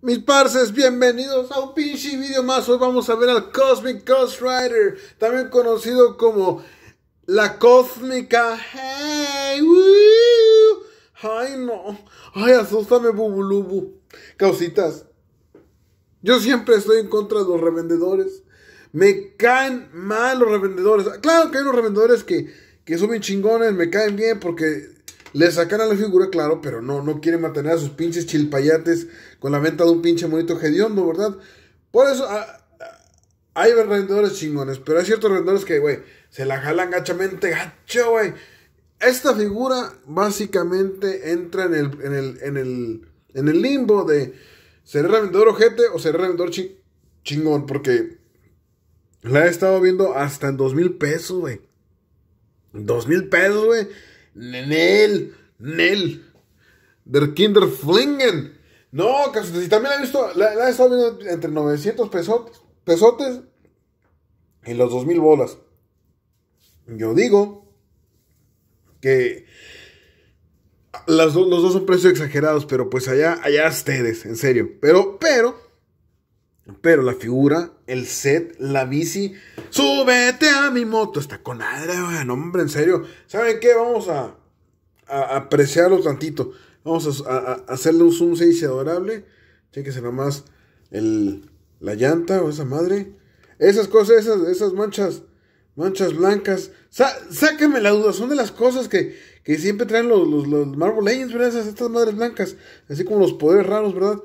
Mis parces, bienvenidos a un pinche video más. Hoy vamos a ver al Cosmic Ghost Rider, también conocido como la Cósmica. Hey, woo. Ay, no. Ay, bubu bubulubu. Causitas. Yo siempre estoy en contra de los revendedores. Me caen mal los revendedores. Claro que hay unos revendedores que, que son bien chingones, me caen bien porque le sacan a la figura, claro, pero no, no quieren mantener a sus pinches chilpayates con la venta de un pinche monito hediondo, ¿verdad? Por eso ah, ah, hay vendedores chingones, pero hay ciertos vendedores que, güey, se la jalan gachamente, gacho, güey. Esta figura básicamente entra en el, en el, en el, en limbo de Ser revendedor ojete o ser revendedor chingón, porque la he estado viendo hasta en dos mil pesos, güey. Dos mil pesos, güey. Nel, Nel, der Flingen No, si también la he visto, la, he estado viendo entre 900 pesotes, pesotes y los 2000 bolas. Yo digo que las los dos son precios exagerados, pero pues allá, allá ustedes, en serio. Pero, pero, pero la figura, el set, la bici, súbete a mi moto, está con madre, no hombre, en serio. ¿Saben qué? Vamos a, a apreciarlo tantito. Vamos a, hacerle un zoom 6 adorable. Chéquese nomás el, la llanta o esa madre. Esas cosas, esas, esas manchas, manchas blancas. Sácame la duda, son de las cosas que, siempre traen los, los, Marvel Legends, ¿verdad? Esas, estas madres blancas, así como los poderes raros, ¿verdad?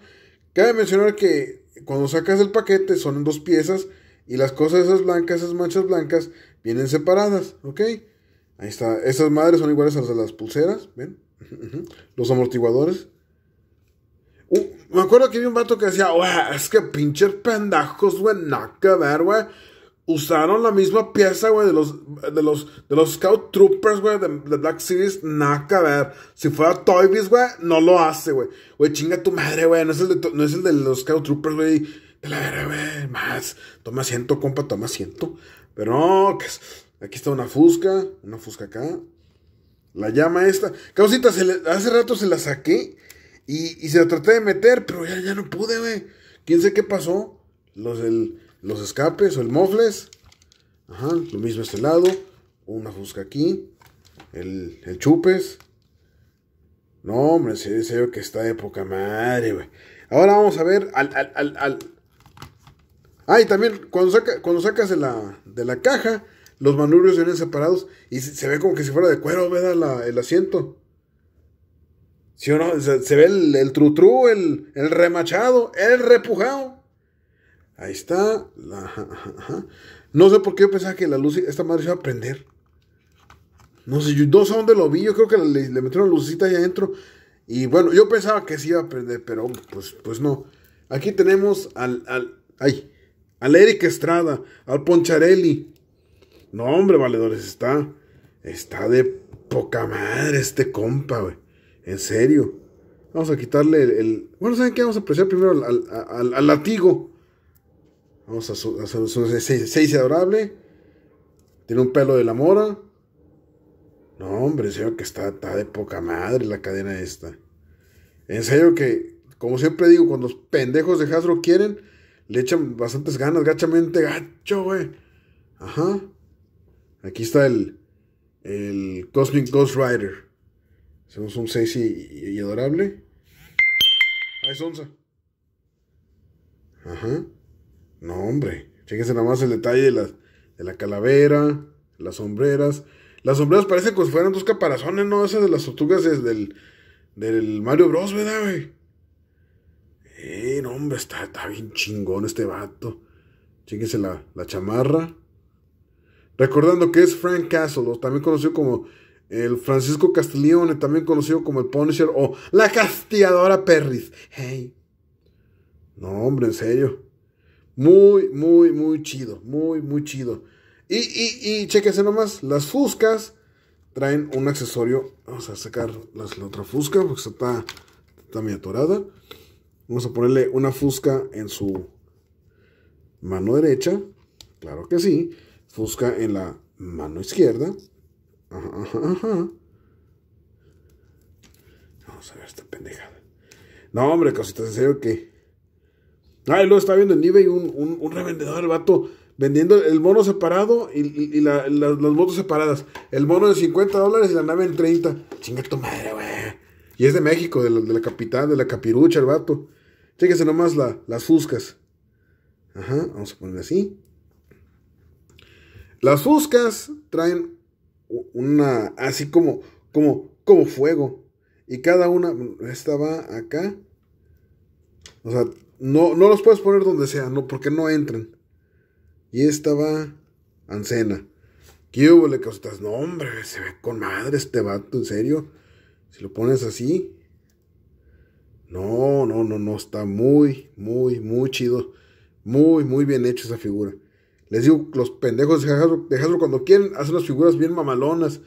Cabe mencionar que cuando sacas el paquete son dos piezas y las cosas esas blancas, esas manchas blancas, vienen separadas, ¿ok? Ahí está, esas madres son iguales a las de las pulseras, ¿ven? Los amortiguadores. Uh, me acuerdo que vi un vato que decía, es que pinches pendejos, güey, nada que güey usaron la misma pieza, güey, de los, de los, de los Scout Troopers, güey, de, Black Series, nada que ver. Si fuera Toy güey, no lo hace, güey. Güey, chinga tu madre, güey, no, es el de, los Scout Troopers, güey. De la verga, güey, más. Toma asiento, compa, toma asiento. Pero no, aquí está una fusca, una fusca acá. La llama esta. Causita, hace rato se la saqué y, se la traté de meter, pero ya, ya no pude, güey. ¿Quién sé qué pasó? Los del los escapes o el mofles. Ajá, lo mismo este lado. Una fusca aquí. El, chupes. No, hombre, se ve que está de poca madre, güey. Ahora vamos a ver al, al, al, ah, también cuando, cuando sacas de la, caja, los manubrios vienen separados y se, ve como que si fuera de cuero, ¿verdad? el asiento. Si o no? Se, ve el, el tru, el, el remachado, el repujado. Ahí está. La, No sé por qué yo pensaba que la luz, esta madre se iba a prender. No sé, yo no sé dónde lo vi. Yo creo que le, metieron metieron lucecita ahí adentro. Y bueno, yo pensaba que sí iba a prender, pero pues, pues no. Aquí tenemos al, al, ay, al Eric Estrada, al Poncharelli. No, hombre, valedores, está, está de poca madre este compa, güey. En serio. Vamos a quitarle el, Bueno, ¿saben qué? Vamos a apreciar primero al, al latigo. Vamos a, hacer un 6 adorable. Tiene un pelo de la mora. No, hombre, en que está, está, de poca madre la cadena esta. En serio que, como siempre digo, cuando los pendejos de Hasbro quieren, le echan bastantes ganas, gachamente gacho, güey. Ajá. Aquí está el, el Cosmic Ghost Rider. Hacemos un 6 y, adorable. Ahí sonza Ajá. No, hombre. Fíjense nada más el detalle de la, de la calavera, las sombreras. Las sombreras parecen como si fueran dos caparazones, ¿no? Esas de las tortugas desde del Mario Bros, ¿verdad, güey? Eh, no, hombre, está, está bien chingón este vato. Fíjense la, la chamarra. Recordando que es Frank Castle, también conocido como el Francisco Castiglione, también conocido como el Punisher o la Castiadora Perris. Hey. No, hombre, en serio. Muy, muy, muy chido. Muy, muy chido. Y, y, y chequense nomás, las fuscas traen un accesorio. Vamos a sacar la otra fusca porque está, está atorada. Vamos a ponerle una fusca en su mano derecha. Claro que sí. Fusca en la mano izquierda. Ajá, ajá, ajá. Vamos a ver esta pendejada. No, hombre, cositas, en serio que Ah, y lo está viendo en eBay, un, un, revendedor, el vato, vendiendo el mono separado y, las motos separadas. El mono de 50 dólares y la nave en 30. Chinga tu madre, güey. Y es de México, de la, de capital, de la capirucha, el vato. Chéquese nomás las fuscas. Ajá, vamos a poner así. Las fuscas traen una, así como, como, como fuego. Y cada una, esta va acá. O sea, no, no los puedes poner donde sea, no, porque no entran. Y esta va Ancena. ¿Qué hubo le costas? No, hombre, se ve con madre este vato, en serio. Si lo pones así. No, no, no, no, está muy, muy, muy chido. Muy, muy bien hecho esa figura. Les digo, los pendejos de cuando quieren hacen las figuras bien mamalonas.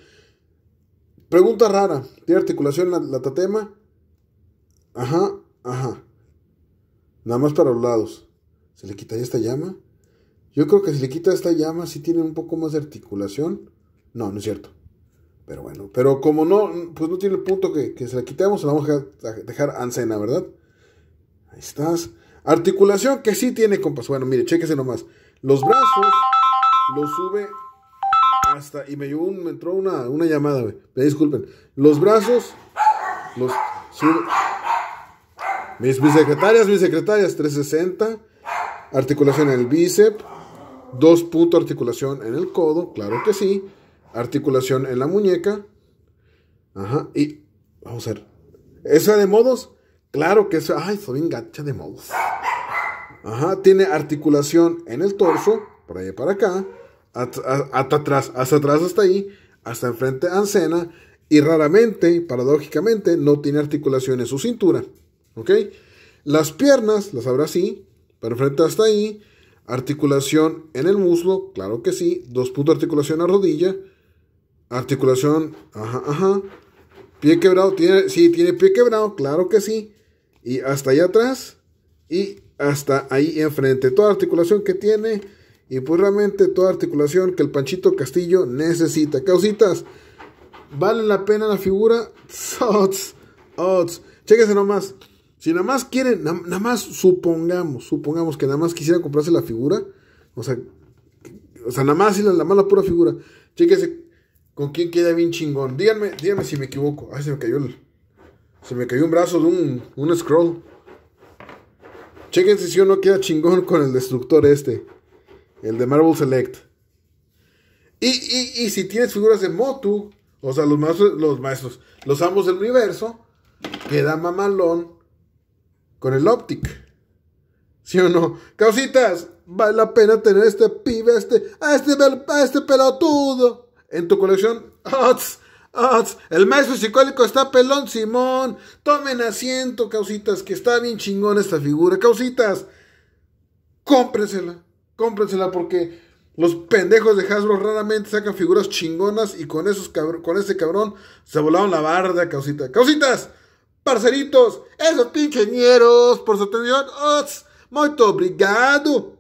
Pregunta rara. ¿Tiene articulación la tatema? Ajá, ajá. Nada más para los lados. ¿Se le quitaría esta llama? Yo creo que si le quita esta llama, sí tiene un poco más de articulación. No, no es cierto. Pero bueno, pero como no, pues no tiene el punto que, se la quitemos, la vamos a dejar ancena, ¿verdad? Ahí estás. Articulación que sí tiene, compas. Bueno, mire, chéquese nomás. Los brazos los sube hasta. Y me, me entró una, una llamada, güey. Disculpen. Los brazos los sube. Mis mis secretarias 360. Articulación en el bíceps. Dos puntos articulación en el codo, claro que sí. Articulación en la muñeca. Ajá. Y vamos a ver. es de modos? Claro que eso. Ay, soy bien gacha de modos. Ajá. Tiene articulación en el torso. Por ahí para acá. Hasta, atrás, hasta atrás, hasta ahí. Hasta enfrente Ancena. Y raramente, paradójicamente, no tiene articulación en su cintura. ¿Ok? Las piernas las habrá así, pero frente hasta ahí. Articulación en el muslo, claro que sí. Dos puntos de articulación a rodilla. Articulación, ajá, ajá. Pie quebrado, tiene, sí, tiene pie quebrado, claro que sí. Y hasta ahí atrás y hasta ahí enfrente. Toda articulación que tiene y pues realmente toda articulación que el Panchito Castillo necesita. Causitas, ¿vale la pena la figura? Sots, odds. Chéquese nomás. Si nada más quieren, nada más supongamos, supongamos que nada más quisiera comprarse la figura, o sea, o sea, nada más, la, pura figura. Chéquense con quién queda bien chingón. Díganme, si me equivoco. Ay, se me cayó se me cayó un brazo de un, un scroll. Chequense si uno queda chingón con el destructor este. El de Marvel Select. Y, si tienes figuras de Motu, o sea, los maestros, los maestros, los del universo, queda mamalón con el Optic. ¿Sí o no? Causitas, vale la pena tener este pibe, este, a este, este pelotudo en tu colección. ¡Ots! ¡Ots! El maestro psicólico está pelón, Simón. Tomen asiento, causitas, que está bien chingona esta figura. Causitas, cómprensela. Cómprensela porque los pendejos de Hasbro raramente sacan figuras chingonas y con, esos con ese cabrón se volaron la barda, ¡Causitas! ¡Causitas! Parceritos, esos pincheñeros, por su atención. ¡Os! Muito obrigado!